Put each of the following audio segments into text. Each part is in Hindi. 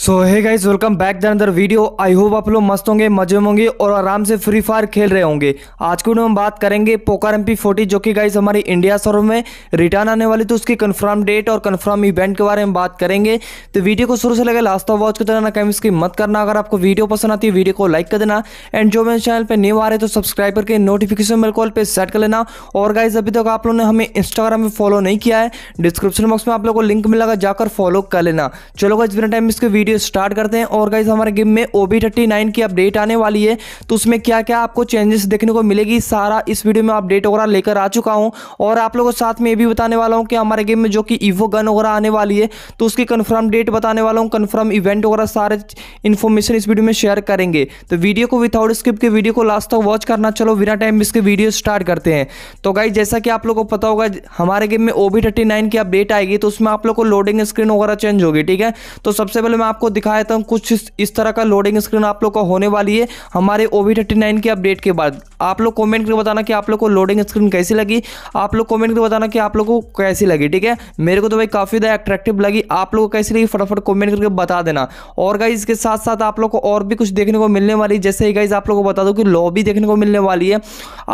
so hi guys welcome back the another video I hope आप लोग मस्त होंगे मजे में होंगे और आराम से फ्री फायर खेल रहे होंगे आज के वीडियो में बात करेंगे पोकर एम फोर्टी जो कि गाइज हमारी इंडिया सर्व में रिटर्न आने वाली तो उसकी कन्फर्म डेट और कन्फर्म इवेंट के बारे में बात करेंगे तो वीडियो को शुरू से लगे लास्ट ऑफ वॉच करते रहना कैम इसकी मत करना अगर आपको वीडियो पसंद आती है वीडियो को लाइक कर देना एंड जो मेरे चैनल पर न्यू आ रहे तो सब्सक्राइब करके नोटिफिकेशन मेरे कॉल पर सेट कर लेना और गाइज अभी तक आप लोगों ने हमें इंस्टाग्राम में फॉलो नहीं किया है डिस्क्रिप्शन बॉक्स में आप लोग को लिंक मिलेगा जाकर फॉलो कर लेना चलो गाइज बिना टाइम इसके वीडियो वीडियो स्टार्ट करते हैं और गाइज हमारे गेम में ओ बी की अपडेट आने वाली है तो उसमें क्या क्या आपको चेंजेस देखने को मिलेगी सारा इस वीडियो में अपडेट वगैरह लेकर आ चुका हूँ और आप लोगों को साथ में ये भी बताने वाला हूँ कि हमारे गेम में जो कि ईवो गन वगैरह आने वाली है तो उसकी कन्फर्म डेट बताने वाला हूँ कन्फर्म इवेंट वगैरह सारे इन्फॉर्मेशन इस वीडियो में शेयर करेंगे तो वीडियो को विदाउट स्किप के वीडियो को लास्ट तक वॉच करना चलो बिना टाइम इसके वीडियो स्टार्ट करते हैं तो गाइज जैसा कि आप लोग को पता होगा हमारे गेम में ओ बी की अपडेट आएगी तो उसमें आप लोग को लोडिंग स्क्रीन वगैरह चेंज होगी ठीक है तो सबसे पहले मैं आपको दिखा देता हूँ कुछ इस तरह का लोडिंग स्क्रीन आप लोग का होने वाली है हमारे ओ वी के अपडेट के बाद आप लोग कमेंट करके बताना कि आप लोग को लोडिंग स्क्रीन कैसी लगी आप लोग कमेंट करके बताना कि आप लोग को कैसी लगी ठीक है मेरे को तो भाई काफ़ी ज़्यादा अट्रैक्टिव लगी आप लोग को कैसी लगी फटाफट कॉमेंट करके बता देना और गाइज इसके साथ साथ आप लोग को और भी कुछ देखने को मिलने वाली जैसे ही गाइज आप लोग को बता दो कि लॉबी देखने को मिलने वाली है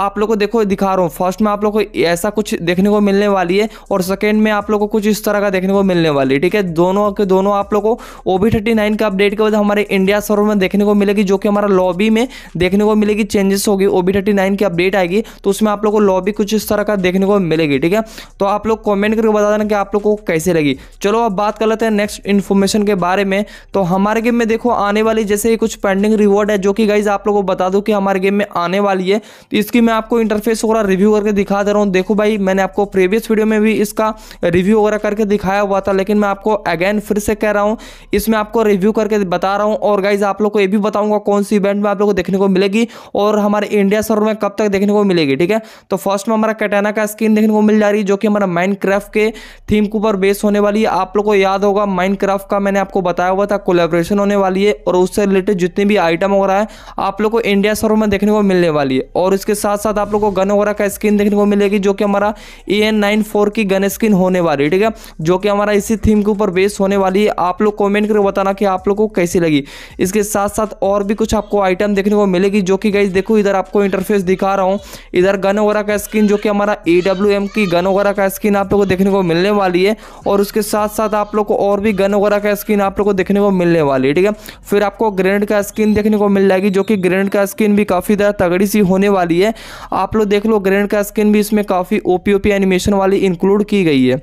आप लोग को देखो दिखा रहा हूँ फर्स्ट में आप लोग को ऐसा कुछ देखने को मिलने वाली है और सेकेंड में आप लोग को कुछ इस तरह का देखने को मिलने वाली है ठीक है दोनों के दोनों आप लोग को ओ ओबी थर्टी नाइन का अपडेट के बाद हमारे इंडिया सर्वर में देखने को मिलेगी जो कि हमारा लॉबी में देखने को मिलेगी चेंजेस होगी ओबी थर्टी नाइन की अपडेट आएगी तो उसमें आप लोग को लॉबी कुछ इस तरह का देखने को मिलेगी ठीक है तो आप लोग कॉमेंट करके बता देना कि आप लोग को कैसे लगी चलो अब बात कर लेते हैं नेक्स्ट इन्फॉर्मेशन के बारे में तो हमारे गेम में देखो आने वाली जैसे ही कुछ पेंडिंग रिवॉर्ड है जो कि गाइज आप लोग को बता दूँ कि हमारे गेम में आने वाली है तो इसकी मैं आपको इंटरफेस वगैरह रिव्यू करके दिखा दे रहा हूँ देखो भाई मैंने आपको प्रीवियस वीडियो में भी इसका रिव्यू वगैरह करके दिखाया हुआ था लेकिन मैं आपको अगेन फिर से कह रहा हूँ इसमें मैं आपको रिव्यू करके बता रहा हूँ और गाइज आप लोग को ये भी बताऊंगा कौन सी इवेंट में आप लोग को देखने को मिलेगी और हमारे इंडिया सर्वर में कब तक देखने को मिलेगी ठीक है तो फर्स्ट में हमारा कटाना का स्किन देखने को मिल जा रही है जो कि हमारा माइंड के थीम के ऊपर बेस होने वाली है आप लोग को याद होगा माइंड का मैंने आपको बताया हुआ था कोलेब्रेशन होने वाली है और उससे रिलेटेड जितने भी आइटम वगैरह है आप लोग को इंडिया सर्वर में देखने को मिलने वाली है और इसके साथ साथ आप लोग को गन वगैरह का स्किन देखने को मिलेगी जो कि हमारा ए एन नाइन फोर की गन स्किन होने वाली है ठीक है जो कि हमारा इसी थीम के ऊपर बेस होने वाली है आप लोग कॉमेंट कर बताना कि आप लोग को कैसी लगी इसके साथ साथ और भी कुछ आपको आइटम देखने को मिलेगी जो कि गाइज देखो इधर आपको इंटरफेस दिखा रहा हूँ इधर गन वगैरह का स्क्रीन जो कि हमारा ए की गन वगैरह का स्क्रीन आप लोग को देखने को मिलने वाली है और उसके साथ साथ आप लोग को और भी गन वगैरह का स्क्रीन आप लोग को देखने को मिलने वाली है ठीक है फिर आपको ग्रेनेड का स्क्रीन देखने को मिल जाएगी जो कि ग्रेनेड का स्क्रीन भी काफ़ी ज़्यादा तगड़ी सी होने वाली है आप लोग देख लो ग्रेनेड का स्क्रीन भी इसमें काफ़ी ओपी ओपी एनिमेशन वाली इंक्लूड की गई है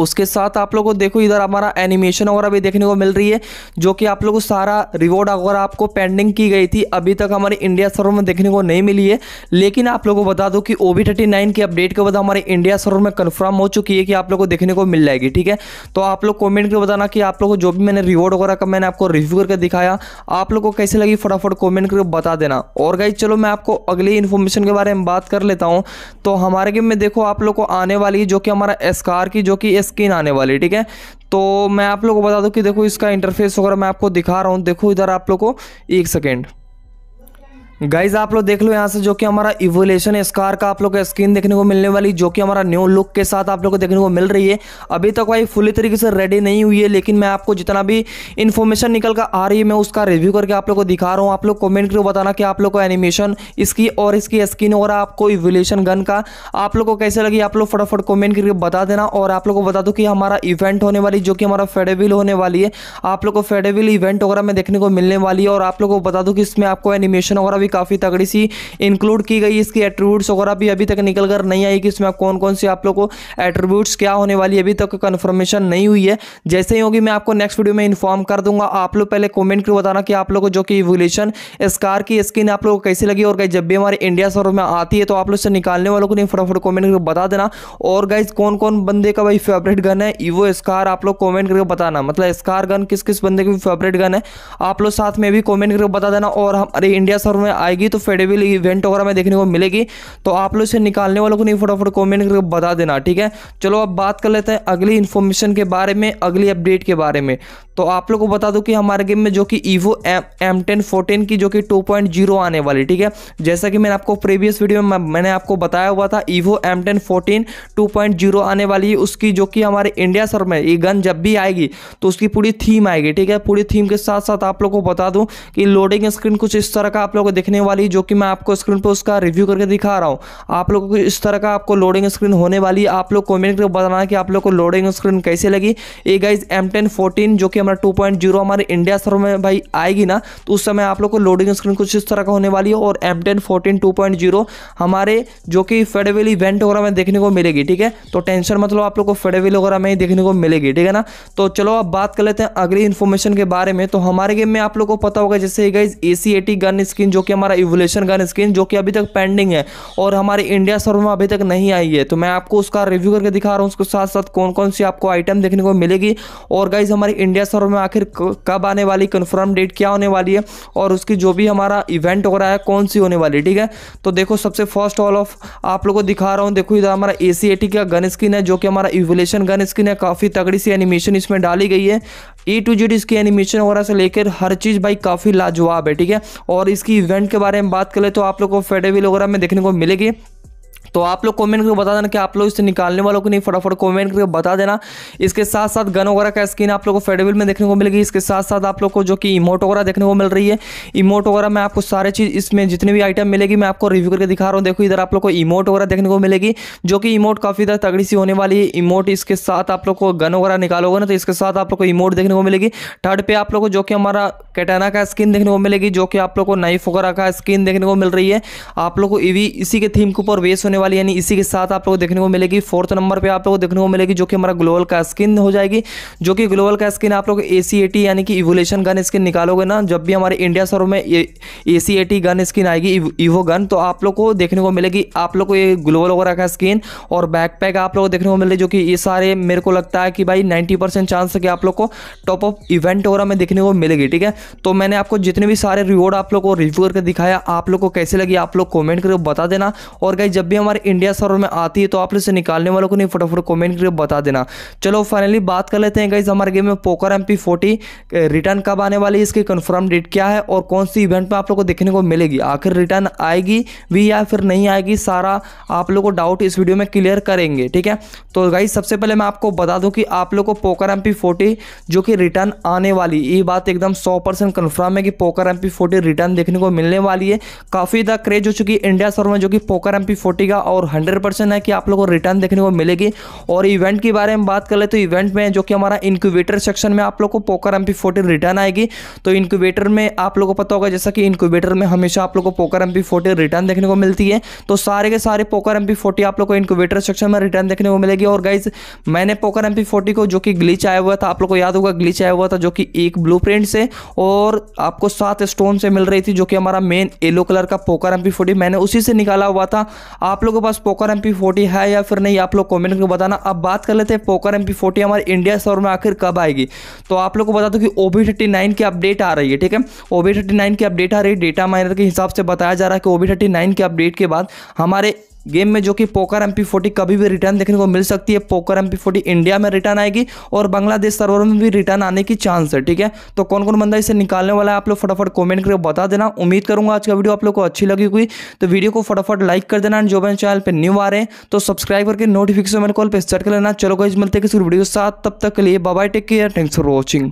उसके साथ आप लोगों को देखो इधर हमारा एनिमेशन वगैरह भी देखने को मिल रही है जो कि आप लोगों को सारा रिवॉर्ड वगैरह आपको पेंडिंग की गई थी अभी तक हमारे इंडिया सर्वर में देखने को नहीं मिली है लेकिन आप लोगों को बता दो कि ओ थर्टी नाइन की अपडेट के बाद हमारे इंडिया सर्वर में कन्फर्म हो चुकी है कि आप लोग को देखने को मिल जाएगी ठीक है तो आप लोग कॉमेंट करके बताना कि आप लोग को जो भी मैंने रिवॉर्ड वगैरह का मैंने आपको रिव्यू करके दिखाया आप लोग को कैसे लगी फटाफट कॉमेंट करके बता देना और गाइज चलो मैं आपको अगली इन्फॉर्मेशन के बारे में बात कर लेता हूँ तो हमारे गेम में देखो आप लोग को आने वाली जो कि हमारा एस्कार की जो कि ये स्किन आने वाली ठीक है तो मैं आप लोग को बता दूं कि देखो इसका इंटरफेस वगैरह मैं आपको दिखा रहा हूं देखो इधर आप लोग को एक सेकेंड गाइज आप लोग देख लो यहाँ से जो कि हमारा इवोल्यूशन स्कार का आप लोग को स्किन देखने को मिलने वाली जो कि हमारा न्यू लुक के साथ आप लोग को देखने को मिल रही है अभी तक भाई फुली तरीके से रेडी नहीं हुई है लेकिन मैं आपको जितना भी इन्फॉर्मेशन निकल कर आ रही है मैं उसका रिव्यू करके आप लोग को दिखा रहा हूँ आप लोग कमेंट करके बताना कि आप लोग को एनिमेशन इसकी और इसकी स्किन और आपको इवोल्यूशन गन का आप लोग को कैसे लगी आप लोग फटाफट कॉमेंट करके बता देना और आप लोग को बता दो कि हमारा इवेंट होने वाली जो कि हमारा फेडेविल होने वाली है आप लोग को फेडेविल इवेंट वगैरह में देखने को मिलने वाली है और आप लोग को बता दो कि इसमें आपको एनिमेशन वगैरह भी काफ़ी तगड़ी सी इंक्लूड की गई इसकी एट्रीब्यूट्स वगैरह भी अभी तक निकल कर नहीं आई कि इसमें आप कौन कौन सी आप लोग को एट्रीब्यूट्स क्या होने वाली अभी तक कन्फर्मेशन नहीं हुई है जैसे ही होगी मैं आपको नेक्स्ट वीडियो में इन्फॉर्म कर दूंगा आप लोग पहले कॉमेंट करके बताना कि आप लोग को जो कि इस कार की स्क्रीन आप लोग को कैसी लगी और जब भी हमारे इंडिया सर्वर में आती है तो आप लोग से निकालने वालों को नहीं फटाफट कॉमेंट करके बता देना और गाइज कौन कौन बंदे का भाई फेवरेट गन है ईवो स्कार आप लोग कमेंट करके बताना मतलब स्कार गन किस किस बंदे की फेवरेट गन है आप लोग साथ में भी कमेंट करके बता देना और हमारे इंडिया सर्वर में आएगी तो फेडेबल इवेंट वगैरह में देखने को मिलेगी तो आप लोग इसे निकालने वालों को नहीं फटाफट कॉमेंट करके बता देना ठीक है चलो अब बात कर लेते हैं अगली इन्फॉर्मेशन के बारे में अगली अपडेट के बारे में तो आप लोग को बता दूं कि हमारे गेम में जो कि ईवो एम टेन की जो कि टू आने वाली ठीक है जैसा कि मैंने आपको प्रीवियस वीडियो में मैंने आपको बताया हुआ था ईवो एम टेन आने वाली है उसकी जो कि हमारे इंडिया सर में ये गन जब भी आएगी तो उसकी पूरी थीम आएगी ठीक है पूरी थीम के साथ साथ आप लोग को बता दूं कि लोडिंग स्क्रीन कुछ इस तरह का आप लोग को देखने दिखने वाली जो कि मैं आपको स्क्रीन पर उसका रिव्यू करके दिखा रहा हूँ आप लोगों को इस तरह का आपको लोडिंग स्क्रीन होने वाली आप लोग कॉमेंट करके बताना कि आप लोग को लोडिंग स्क्रीन कैसे लगी hey guys M ten fourteen जो कि हमारा टू पॉइंट जीरो हमारे इंडिया सर में भाई आएगी ना तो उस समय आप लोग को लोडिंग स्क्रीन कुछ इस तरह का होने वाली है और M ten fourteen two point zero हमारे जो कि फेडवेल इवेंट वगैरह में देखने को मिलेगी ठीक है तो टेंशन मतलब आप लोग को फेडवेल वगैरह में ही देखने को मिलेगी ठीक है ना तो चलो अब बात कर लेते हैं अगली इन्फॉर्मेशन के बारे में तो हमारे गेम में आप लोग को पता होगा जैसे guys A C eighty gun screen जो कि कि हमारा इवोल्यूशन गन स्किन जो कि अभी तक पेंडिंग है और हमारे इंडिया सर्वर में अभी तक नहीं आई है तो मैं आपको उसका रिव्यू करके दिखा रहा हूँ उसके साथ साथ कौन कौन सी आपको आइटम देखने को मिलेगी और गाइज हमारे इंडिया सर्वर में आखिर कब आने वाली कन्फर्म डेट क्या होने वाली है और उसकी जो भी हमारा इवेंट हो रहा है कौन सी होने वाली ठीक है तो देखो सबसे फर्स्ट ऑल ऑफ आप लोगों को दिखा रहा हूँ देखो इधर हमारा ए का गन स्किन है जो कि हमारा इवोल्यूशन गन स्किन है काफ़ी तगड़ी सी एनिमेशन इसमें डाली गई है ए टू जेड इसकी एनिमेशन वगैरह से लेकर हर चीज़ भाई काफ़ी लाजवाब है ठीक है और इसकी इवेंट के बारे में बात करें तो आप लोग को फेडेविल वगैरह में देखने को मिलेगी तो आप लोग कमेंट करके बता देना कि आप लोग इससे निकालने वालों को नहीं फटाफट कमेंट करके बता देना इसके साथ साथ गन वगैरह का स्किन आप लोग को फेडविल में देखने को मिलेगी इसके साथ साथ आप लोग को जो कि इमोट वगैरह देखने को मिल रही है इमोट वगैरह मैं आपको सारे चीज़ इसमें जितनी भी आइटम मिलेगी मैं आपको रिव्यू करके दिखा रहा हूँ देखो इधर आप लोग को इमोट वगैरह देखने को मिलेगी जो कि इमोट काफ़ी ज़्यादा तगड़ी सी होने वाली है इमोट इसके साथ आप लोग को गन वगैरह निकालोगे ना तो इसके साथ आप लोग को इमोट देखने को मिलेगी थर्ड पे आप लोग को जो कि हमारा कैटाना का स्किन देखने को मिलेगी जो कि आप लोग को नाइफ वगैरह का स्किन देखने को मिल रही है आप लोग को इसी के थीम के ऊपर वेस्ट होने वाली यानी इसी के साथ आप लोग देखने को मिलेगी फोर्थ नंबर पर आप लोग देखने को मिलेगी जो कि हमारा ग्लोबल का स्किन हो जाएगी जो कि ग्लोबल का स्किन आप लोग ए यानी कि इवोल्यूशन गन स्किन निकालोगे ना जब भी हमारे इंडिया शोरूम में ए गन स्किन आएगी ईवो गन तो आप लोग को देखने को मिलेगी आप लोग को ये ग्लोबल वगैरह का स्किन और बैकपैक आप लोग देखने को मिल जो कि ये सारे मेरे को लगता है कि भाई 90 परसेंट चांस है कि आप लोग को टॉप ऑफ इवेंट वगैरह में देखने को मिलेगी ठीक है तो मैंने आपको जितने भी सारे रिवॉर्ड आप लोग को रिव्यू करके दिखाया आप लोग को कैसे लगी आप लोग कॉमेंट करके बता देना और गाइज जब भी हमारे हमारे इंडिया सर्वर में आती है तो आप लोग इसे निकालने वालों को नहीं फटाफट कमेंट करके बता देना चलो फाइनली बात कर लेते हैं गाइज हमारे गेम में पोकर एम पी रिटर्न कब आने वाली है इसकी कन्फर्म डेट क्या है और कौन सी इवेंट में आप लोग को देखने को मिलेगी आखिर रिटर्न आएगी भी या फिर नहीं आएगी सारा आप लोग को डाउट इस वीडियो में क्लियर करेंगे ठीक है तो गाइज सबसे पहले मैं आपको बता दूँ कि आप लोग को पोकर एम जो कि रिटर्न आने वाली ये बात एकदम सौ परसेंट कन्फर्म है कि पोकर एम पी रिटर्न देखने को मिलने वाली है काफ़ी ज़्यादा क्रेज हो चुकी है इंडिया सर्वर में जो कि पोकर एम पी का और हंड्रेड परसेंट है कि आप लोगों को रिटर्न देखने को मिलेगी और इवेंट के बारे में बात कर ले तो इवेंट में जो कि हमारा इंक्यूबेटर सेक्शन में आप लोग को पोकर एम पी रिटर्न आएगी तो इंक्यूबेटर में आप लोगों को पता होगा जैसा कि इंक्यूबेटर में हमेशा आप लोग को पोकर एम पी रिटर्न देखने को मिलती है तो सारे के सारे पोकर एम पी आप लोग को इंक्यूबेटर सेक्शन में रिटर्न देखने को मिलेगी और गाइज मैंने पोकर एम पी को जो कि ग्लीच आया हुआ था आप लोग को याद होगा ग्लीच आया हुआ था जो कि एक ब्लू से और आपको सात स्टोन से मिल रही थी जो कि हमारा मेन येलो कलर का पोकर एम पी मैंने उसी से निकाला हुआ था आप लोग लोगों के पास पोकर एम पी है या फिर नहीं आप लोग कॉमेंट करके बताना अब बात कर लेते हैं पोकर एम पी हमारे इंडिया स्टोर में आखिर कब आएगी तो आप लोग को बता दो कि ओ की अपडेट आ रही है ठीक है ओ की अपडेट आ रही है डेटा माइनर के हिसाब से बताया जा रहा है कि ओ की अपडेट के बाद हमारे गेम में जो कि पोकर एम पी कभी भी रिटर्न देखने को मिल सकती है पोकर एम पी इंडिया में रिटर्न आएगी और बांग्लादेश सर्वर में भी रिटर्न आने की चांस है ठीक है तो कौन कौन बंदा इसे निकालने वाला है आप लोग फटाफट कमेंट करके बता देना उम्मीद करूंगा आज का वीडियो आप लोग को अच्छी लगी हुई तो वीडियो को फटाफट लाइक कर देना जो मेरे चैनल पर न्यू आ रहे हैं तो सब्सक्राइब करके नोटिफिकेशन मेरे कॉल पर सेट कर लेना चलो गाइज मिलते हैं किसी वीडियो के साथ तब तक के लिए bye take care thanks for watching